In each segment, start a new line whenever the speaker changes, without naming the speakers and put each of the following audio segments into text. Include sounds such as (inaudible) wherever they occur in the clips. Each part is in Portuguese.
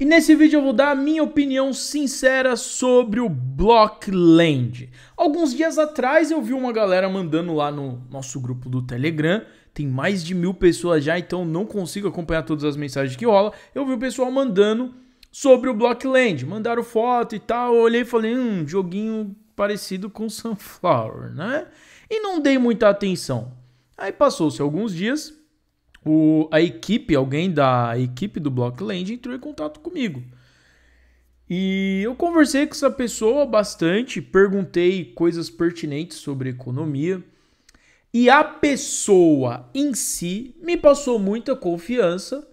E nesse vídeo eu vou dar a minha opinião sincera sobre o Blockland. Alguns dias atrás eu vi uma galera mandando lá no nosso grupo do Telegram tem mais de mil pessoas já, então não consigo acompanhar todas as mensagens que rola. Eu vi o pessoal mandando sobre o Blockland, mandaram foto e tal. Eu olhei e falei, hum, joguinho parecido com Sunflower, né? E não dei muita atenção. Aí passou-se alguns dias, o, a equipe, alguém da equipe do Blockland entrou em contato comigo. E eu conversei com essa pessoa bastante, perguntei coisas pertinentes sobre economia. E a pessoa em si me passou muita confiança.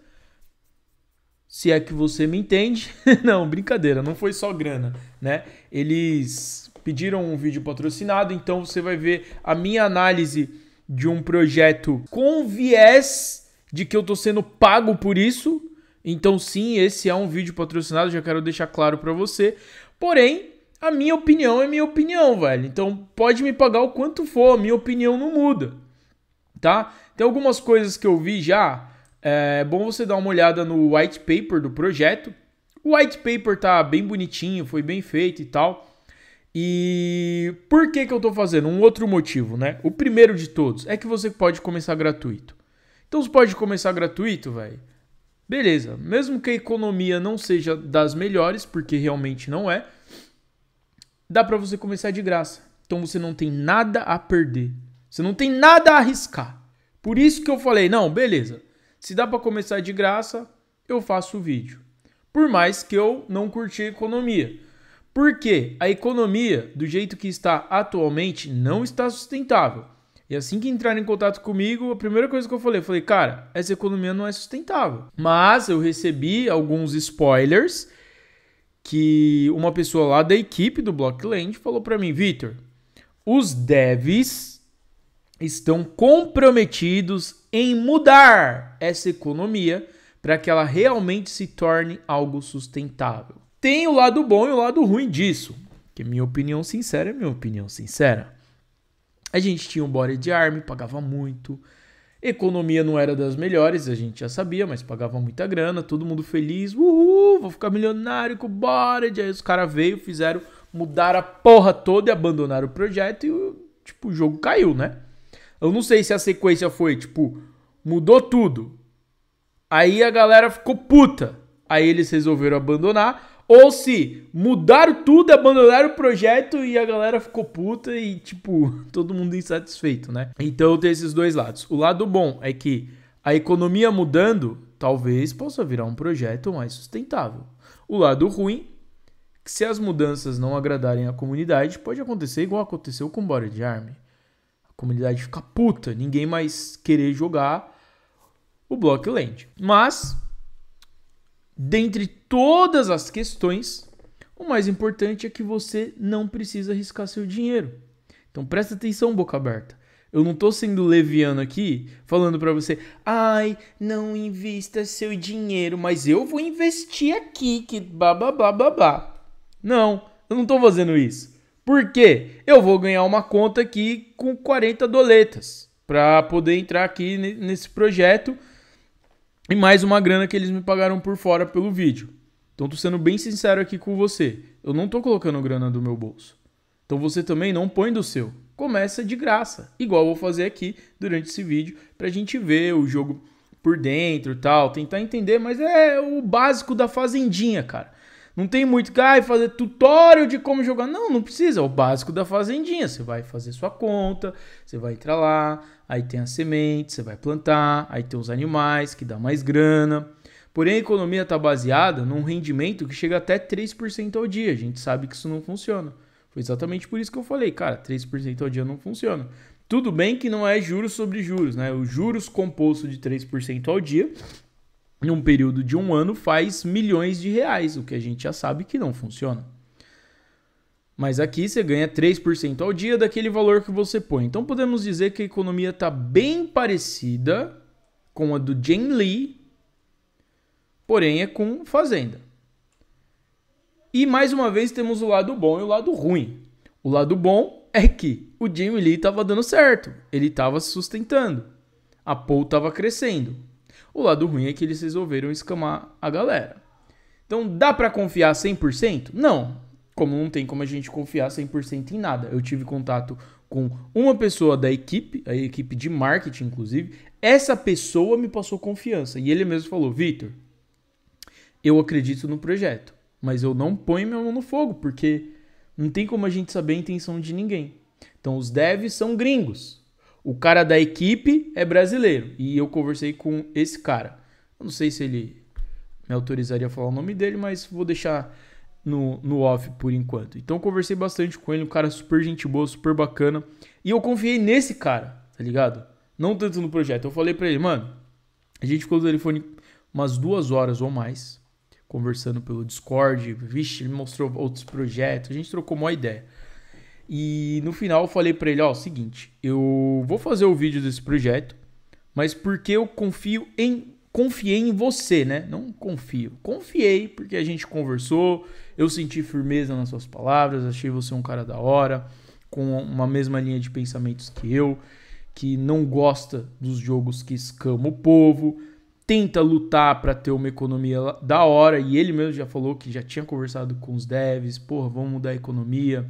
Se é que você me entende. (laughs) não, brincadeira, não foi só grana, né? Eles pediram um vídeo patrocinado, então você vai ver a minha análise de um projeto com viés de que eu tô sendo pago por isso. Então sim, esse é um vídeo patrocinado, já quero deixar claro para você. Porém, a minha opinião é minha opinião, velho. Então pode me pagar o quanto for, a minha opinião não muda, tá? Tem algumas coisas que eu vi já. É bom você dar uma olhada no white paper do projeto. O white paper tá bem bonitinho, foi bem feito e tal. E por que, que eu estou fazendo? Um outro motivo, né? O primeiro de todos é que você pode começar gratuito. Então você pode começar gratuito, velho. Beleza, mesmo que a economia não seja das melhores, porque realmente não é, dá para você começar de graça. Então você não tem nada a perder. Você não tem nada a arriscar. Por isso que eu falei, não, beleza. Se dá para começar de graça, eu faço o vídeo. Por mais que eu não curti a economia. Porque a economia, do jeito que está atualmente, não está sustentável. E assim que entraram em contato comigo, a primeira coisa que eu falei, eu falei, cara, essa economia não é sustentável. Mas eu recebi alguns spoilers que uma pessoa lá da equipe do Blockland falou para mim, Vitor, os devs estão comprometidos em mudar essa economia para que ela realmente se torne algo sustentável. Tem o lado bom e o lado ruim disso. Que minha opinião sincera é minha opinião sincera. A gente tinha um body de arme, pagava muito. Economia não era das melhores, a gente já sabia, mas pagava muita grana, todo mundo feliz. Uhul, vou ficar milionário com o body. Aí os caras veio, fizeram, mudaram a porra toda e abandonaram o projeto e, tipo, o jogo caiu, né? Eu não sei se a sequência foi, tipo, mudou tudo. Aí a galera ficou puta. Aí eles resolveram abandonar. Ou se mudaram tudo, abandonaram o projeto e a galera ficou puta e, tipo, (laughs) todo mundo insatisfeito, né? Então tem esses dois lados. O lado bom é que a economia mudando talvez possa virar um projeto mais sustentável. O lado ruim que se as mudanças não agradarem a comunidade, pode acontecer igual aconteceu com Bora de Army. A comunidade fica puta, ninguém mais querer jogar o Blockland. Mas Dentre todas as questões, o mais importante é que você não precisa arriscar seu dinheiro. Então presta atenção, boca aberta. Eu não estou sendo leviano aqui, falando para você, ai, não invista seu dinheiro, mas eu vou investir aqui, que babá babá babá. Não, eu não estou fazendo isso. Por quê? Eu vou ganhar uma conta aqui com 40 doletas para poder entrar aqui nesse projeto e mais uma grana que eles me pagaram por fora pelo vídeo. Então tô sendo bem sincero aqui com você. Eu não tô colocando grana do meu bolso. Então você também não põe do seu. Começa de graça, igual eu vou fazer aqui durante esse vídeo pra gente ver o jogo por dentro, tal, tentar entender, mas é o básico da fazendinha, cara. Não tem muito que ah, fazer tutorial de como jogar. Não, não precisa. É o básico da fazendinha. Você vai fazer sua conta, você vai entrar lá, aí tem a semente, você vai plantar, aí tem os animais, que dá mais grana. Porém, a economia está baseada num rendimento que chega até 3% ao dia. A gente sabe que isso não funciona. Foi exatamente por isso que eu falei, cara, 3% ao dia não funciona. Tudo bem que não é juros sobre juros, né? O juros composto de 3% ao dia, em um período de um ano, faz milhões de reais, o que a gente já sabe que não funciona. Mas aqui você ganha 3% ao dia daquele valor que você põe. Então podemos dizer que a economia está bem parecida com a do Jane Lee, porém é com fazenda. E mais uma vez temos o lado bom e o lado ruim. O lado bom é que o Jamie Lee estava dando certo, ele estava se sustentando, a Paul estava crescendo. O lado ruim é que eles resolveram escamar a galera. Então dá para confiar 100%? Não, como não tem como a gente confiar 100% em nada. Eu tive contato com uma pessoa da equipe, a equipe de marketing, inclusive. Essa pessoa me passou confiança e ele mesmo falou: Vitor, eu acredito no projeto, mas eu não ponho minha mão no fogo porque não tem como a gente saber a intenção de ninguém. Então, os devs são gringos. O cara da equipe é brasileiro. E eu conversei com esse cara. Eu não sei se ele me autorizaria a falar o nome dele, mas vou deixar no, no off por enquanto. Então conversei bastante com ele, um cara super gente boa, super bacana. E eu confiei nesse cara, tá ligado? Não tanto no projeto. Eu falei pra ele, mano, a gente ficou no telefone umas duas horas ou mais, conversando pelo Discord. Vixe, ele mostrou outros projetos, a gente trocou uma ideia. E no final eu falei pra ele, ó, oh, seguinte, eu vou fazer o vídeo desse projeto, mas porque eu confio em confiei em você, né? Não confio. Confiei porque a gente conversou, eu senti firmeza nas suas palavras, achei você um cara da hora, com uma mesma linha de pensamentos que eu, que não gosta dos jogos que escama o povo, tenta lutar para ter uma economia da hora, e ele mesmo já falou que já tinha conversado com os devs, porra, vamos mudar a economia,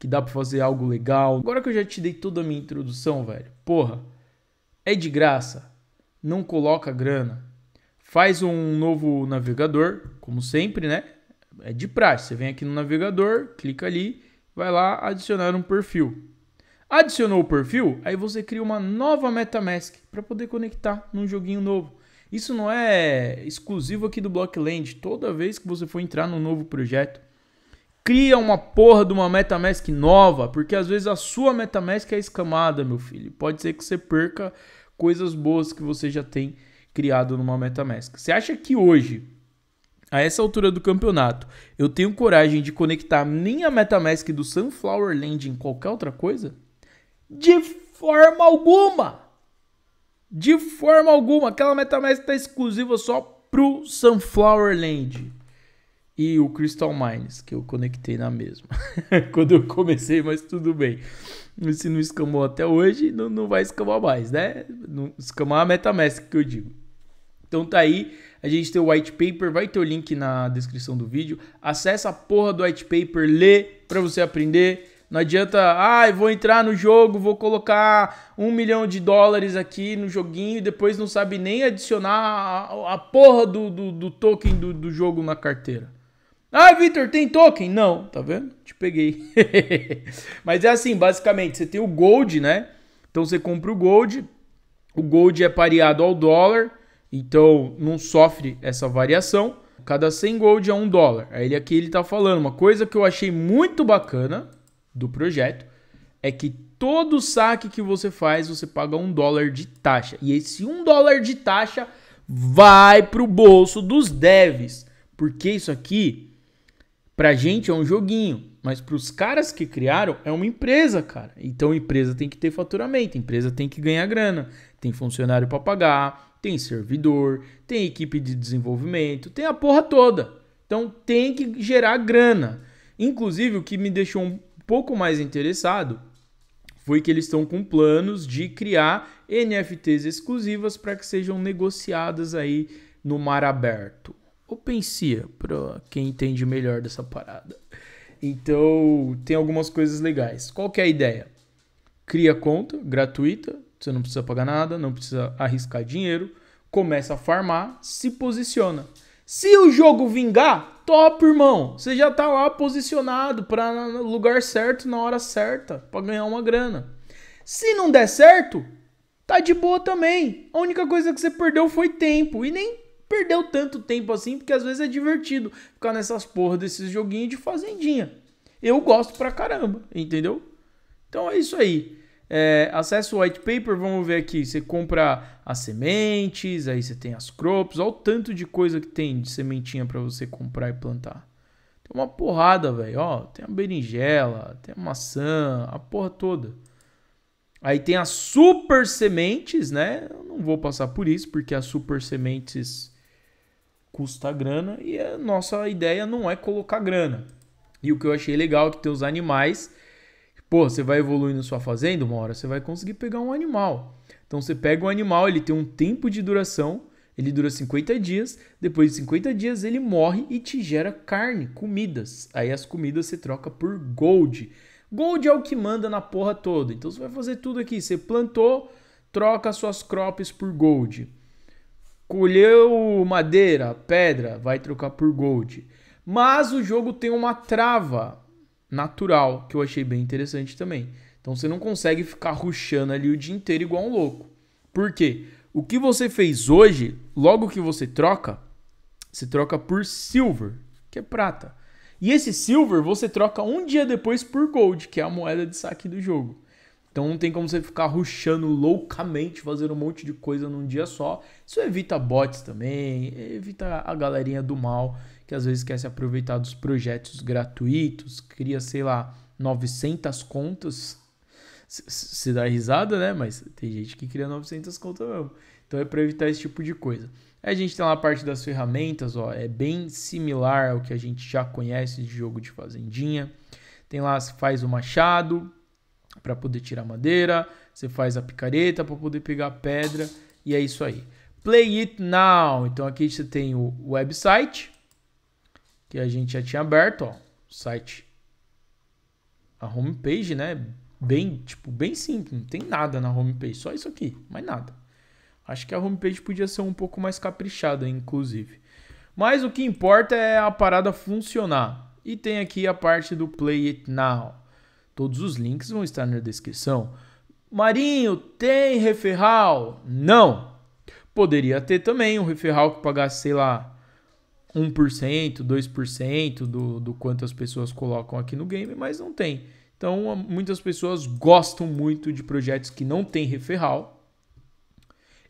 que dá para fazer algo legal. Agora que eu já te dei toda a minha introdução, velho. Porra, é de graça não coloca grana. Faz um novo navegador, como sempre, né? É de praxe. Você vem aqui no navegador, clica ali, vai lá adicionar um perfil. Adicionou o perfil, aí você cria uma nova MetaMask para poder conectar num joguinho novo. Isso não é exclusivo aqui do Blockland. Toda vez que você for entrar num novo projeto, cria uma porra de uma MetaMask nova, porque às vezes a sua MetaMask é escamada, meu filho. Pode ser que você perca coisas boas que você já tem criado numa MetaMask. Você acha que hoje, a essa altura do campeonato, eu tenho coragem de conectar minha MetaMask do Sunflower Land em qualquer outra coisa? De forma alguma! De forma alguma, aquela MetaMask está exclusiva só pro Sunflower Land e o Crystal Mines, que eu conectei na mesma. (laughs) Quando eu comecei, mas tudo bem. Se não escamou até hoje, não, não vai escamar mais, né? Não, escamar é a MetaMask que eu digo. Então tá aí, a gente tem o white paper, vai ter o link na descrição do vídeo. Acesse a porra do white paper, lê para você aprender. Não adianta, ah, vou entrar no jogo, vou colocar um milhão de dólares aqui no joguinho e depois não sabe nem adicionar a, a porra do, do, do token do, do jogo na carteira. Ah, Vitor, tem token? Não, tá vendo? Te peguei. (laughs) Mas é assim, basicamente, você tem o gold, né? Então você compra o gold, o gold é pareado ao dólar, então não sofre essa variação. Cada 100 gold é um dólar. Aí é aqui ele tá falando uma coisa que eu achei muito bacana do projeto é que todo saque que você faz você paga um dólar de taxa e esse um dólar de taxa vai pro bolso dos devs, porque isso aqui Pra gente é um joguinho, mas pros caras que criaram é uma empresa, cara. Então empresa tem que ter faturamento, empresa tem que ganhar grana, tem funcionário para pagar, tem servidor, tem equipe de desenvolvimento, tem a porra toda. Então tem que gerar grana. Inclusive, o que me deixou um pouco mais interessado foi que eles estão com planos de criar NFTs exclusivas para que sejam negociadas aí no mar aberto. OpenSea, para quem entende melhor dessa parada. Então, tem algumas coisas legais. Qual que é a ideia? Cria conta gratuita, você não precisa pagar nada, não precisa arriscar dinheiro, começa a farmar, se posiciona. Se o jogo vingar, top, irmão. Você já tá lá posicionado para lugar certo, na hora certa, para ganhar uma grana. Se não der certo, tá de boa também. A única coisa que você perdeu foi tempo e nem perdeu tanto tempo assim, porque às vezes é divertido ficar nessas porra desses joguinhos de fazendinha. Eu gosto pra caramba, entendeu? Então é isso aí. É, o white paper, vamos ver aqui. Você compra as sementes, aí você tem as crops, olha o tanto de coisa que tem de sementinha para você comprar e plantar. Tem uma porrada, velho. Ó, tem a berinjela, tem a maçã, a porra toda. Aí tem as super sementes, né? Eu não vou passar por isso, porque as super sementes custa grana e a nossa ideia não é colocar grana. E o que eu achei legal é que tem os animais. Pô, você vai evoluindo sua fazenda, uma hora você vai conseguir pegar um animal. Então você pega um animal, ele tem um tempo de duração, ele dura 50 dias, depois de 50 dias ele morre e te gera carne, comidas. Aí as comidas você troca por gold. Gold é o que manda na porra toda. Então você vai fazer tudo aqui, você plantou, troca suas crops por gold. Colheu madeira, pedra, vai trocar por gold. Mas o jogo tem uma trava natural que eu achei bem interessante também. Então você não consegue ficar ruxando ali o dia inteiro igual um louco. Por quê? O que você fez hoje, logo que você troca, você troca por silver, que é prata. E esse silver você troca um dia depois por gold, que é a moeda de saque do jogo. Então não tem como você ficar ruxando loucamente, fazendo um monte de coisa num dia só. Isso evita bots também, evita a galerinha do mal que às vezes quer se aproveitar dos projetos gratuitos, cria, sei lá, 900 contas. se dá risada, né? Mas tem gente que cria 900 contas mesmo. Então é para evitar esse tipo de coisa. A gente tem lá a parte das ferramentas, ó, é bem similar ao que a gente já conhece de jogo de fazendinha. Tem lá, se faz o machado, para poder tirar madeira, você faz a picareta para poder pegar pedra e é isso aí. Play it now. Então aqui você tem o website que a gente já tinha aberto, ó, site a homepage, né? Bem, tipo, bem simples, não tem nada na homepage, só isso aqui, mais nada. Acho que a homepage podia ser um pouco mais caprichada, inclusive. Mas o que importa é a parada funcionar. E tem aqui a parte do play it now. Todos os links vão estar na descrição. Marinho, tem referral? Não! Poderia ter também um referral que pagasse, sei lá, 1%, 2% do, do quanto as pessoas colocam aqui no game, mas não tem. Então, muitas pessoas gostam muito de projetos que não têm referral,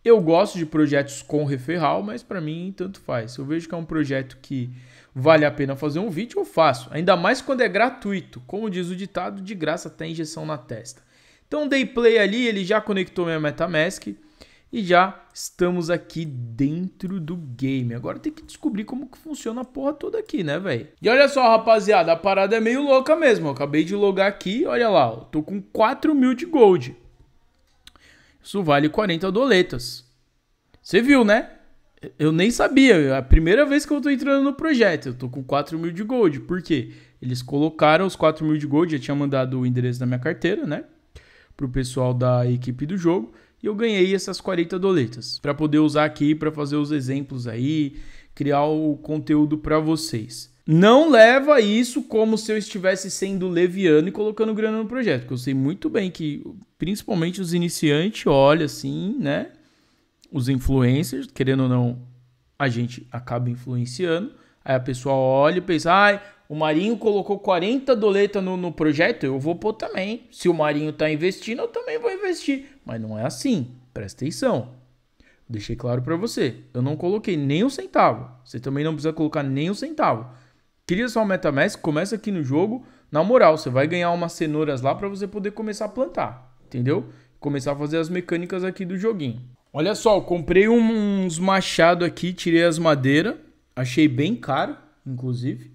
eu gosto de projetos com referral, mas para mim tanto faz. Se eu vejo que é um projeto que vale a pena fazer um vídeo, eu faço. Ainda mais quando é gratuito. Como diz o ditado, de graça até injeção na testa. Então dei play ali, ele já conectou minha MetaMask e já estamos aqui dentro do game. Agora tem que descobrir como que funciona a porra toda aqui, né, velho? E olha só, rapaziada, a parada é meio louca mesmo. Eu acabei de logar aqui, olha lá, ó, tô com 4 mil de gold. Isso vale 40 doletas. Você viu, né? Eu nem sabia. É a primeira vez que eu tô entrando no projeto. Eu tô com 4 mil de gold. Por quê? Eles colocaram os 4 mil de gold. Já tinha mandado o endereço da minha carteira, né? Pro pessoal da equipe do jogo. E eu ganhei essas 40 doletas. para poder usar aqui, para fazer os exemplos aí. Criar o conteúdo para vocês. Não leva isso como se eu estivesse sendo leviano e colocando grana no projeto, porque eu sei muito bem que, principalmente os iniciantes, olha assim, né? Os influencers, querendo ou não, a gente acaba influenciando. Aí a pessoa olha e pensa, ai, ah, o Marinho colocou 40 doleta no, no projeto, eu vou pôr também. Se o Marinho tá investindo, eu também vou investir. Mas não é assim, presta atenção. Deixei claro para você, eu não coloquei nem um centavo. Você também não precisa colocar nem um centavo. Cria sua MetaMask, começa aqui no jogo. Na moral, você vai ganhar umas cenouras lá para você poder começar a plantar, entendeu? Começar a fazer as mecânicas aqui do joguinho. Olha só, comprei uns machado aqui, tirei as madeiras. Achei bem caro, inclusive.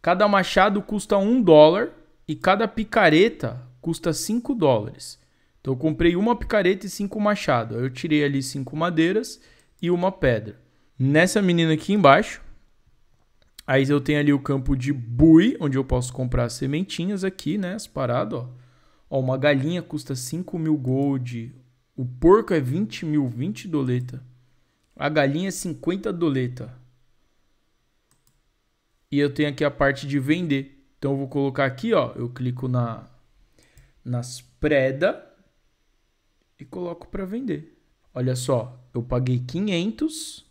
Cada machado custa um dólar e cada picareta custa 5 dólares. Então eu comprei uma picareta e cinco machado. Eu tirei ali cinco madeiras e uma pedra. Nessa menina aqui embaixo, Aí eu tenho ali o campo de bui, onde eu posso comprar sementinhas aqui, né? As paradas, ó. ó. Uma galinha custa 5 mil gold. O porco é 20 mil, 20 doleta. A galinha é 50 doleta. E eu tenho aqui a parte de vender. Então eu vou colocar aqui, ó. Eu clico na, nas preda e coloco para vender. Olha só, eu paguei 500,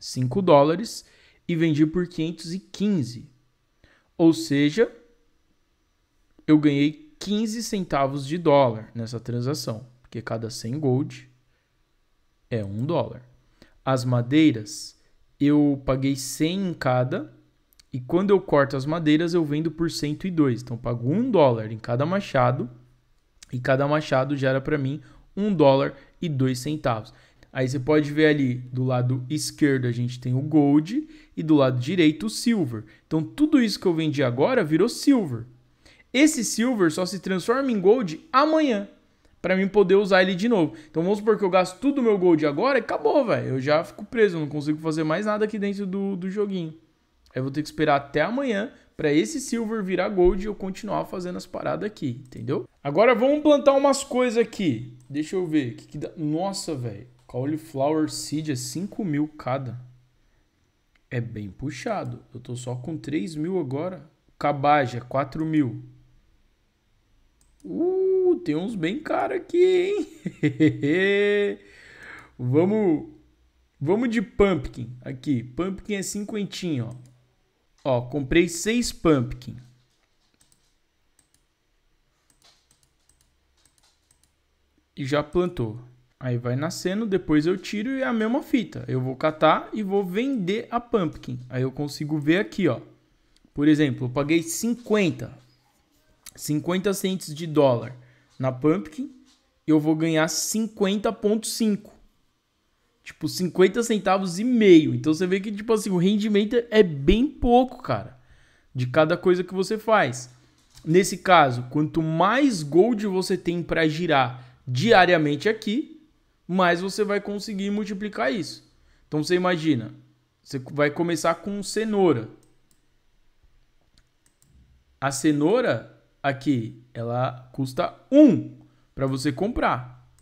5 dólares e vendi por 515. Ou seja, eu ganhei 15 centavos de dólar nessa transação, porque cada 100 gold é 1 dólar. As madeiras, eu paguei 100 em cada, e quando eu corto as madeiras, eu vendo por 102. Então, pago 1 dólar em cada machado, e cada machado gera para mim 1 dólar e 2 centavos. Aí você pode ver ali, do lado esquerdo a gente tem o gold e do lado direito o silver. Então tudo isso que eu vendi agora virou silver. Esse silver só se transforma em gold amanhã, para mim poder usar ele de novo. Então vamos supor que eu gasto tudo o meu gold agora e acabou, velho. Eu já fico preso, eu não consigo fazer mais nada aqui dentro do, do joguinho. Aí eu vou ter que esperar até amanhã para esse silver virar gold e eu continuar fazendo as paradas aqui, entendeu? Agora vamos plantar umas coisas aqui. Deixa eu ver. Que que dá? Nossa, velho. Cauliflower seed é 5 mil cada. É bem puxado. Eu tô só com 3 mil agora. Cabaja, é 4 mil. Uh, tem uns bem caro aqui, hein? (laughs) vamos, vamos de pumpkin aqui. Pumpkin é cinquentinho, ó. Ó, comprei 6 pumpkin. E já plantou. Aí vai nascendo, depois eu tiro e é a mesma fita. Eu vou catar e vou vender a pumpkin. Aí eu consigo ver aqui, ó. Por exemplo, eu paguei 50, 50 centes de dólar na pumpkin, eu vou ganhar 50.5. Tipo, 50 centavos e meio. Então você vê que tipo assim, o rendimento é bem pouco, cara, de cada coisa que você faz. Nesse caso, quanto mais gold você tem para girar diariamente aqui, mas você vai conseguir multiplicar isso. Então você imagina, você vai começar com cenoura. A cenoura aqui, ela custa 1 para você comprar.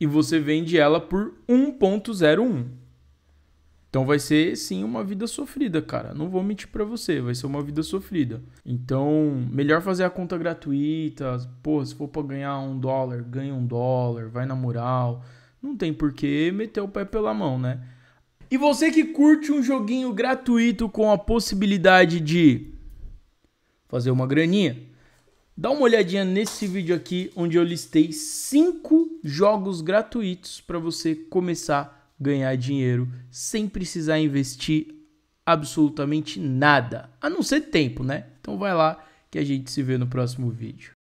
E você vende ela por 1.01. Então vai ser sim uma vida sofrida, cara. Não vou mentir para você, vai ser uma vida sofrida. Então, melhor fazer a conta gratuita. Pô, se for para ganhar um dólar, ganha um dólar, vai na moral. Não tem porquê meter o pé pela mão, né? E você que curte um joguinho gratuito com a possibilidade de fazer uma graninha, dá uma olhadinha nesse vídeo aqui onde eu listei 5 jogos gratuitos para você começar a ganhar dinheiro sem precisar investir absolutamente nada, a não ser tempo, né? Então vai lá que a gente se vê no próximo vídeo.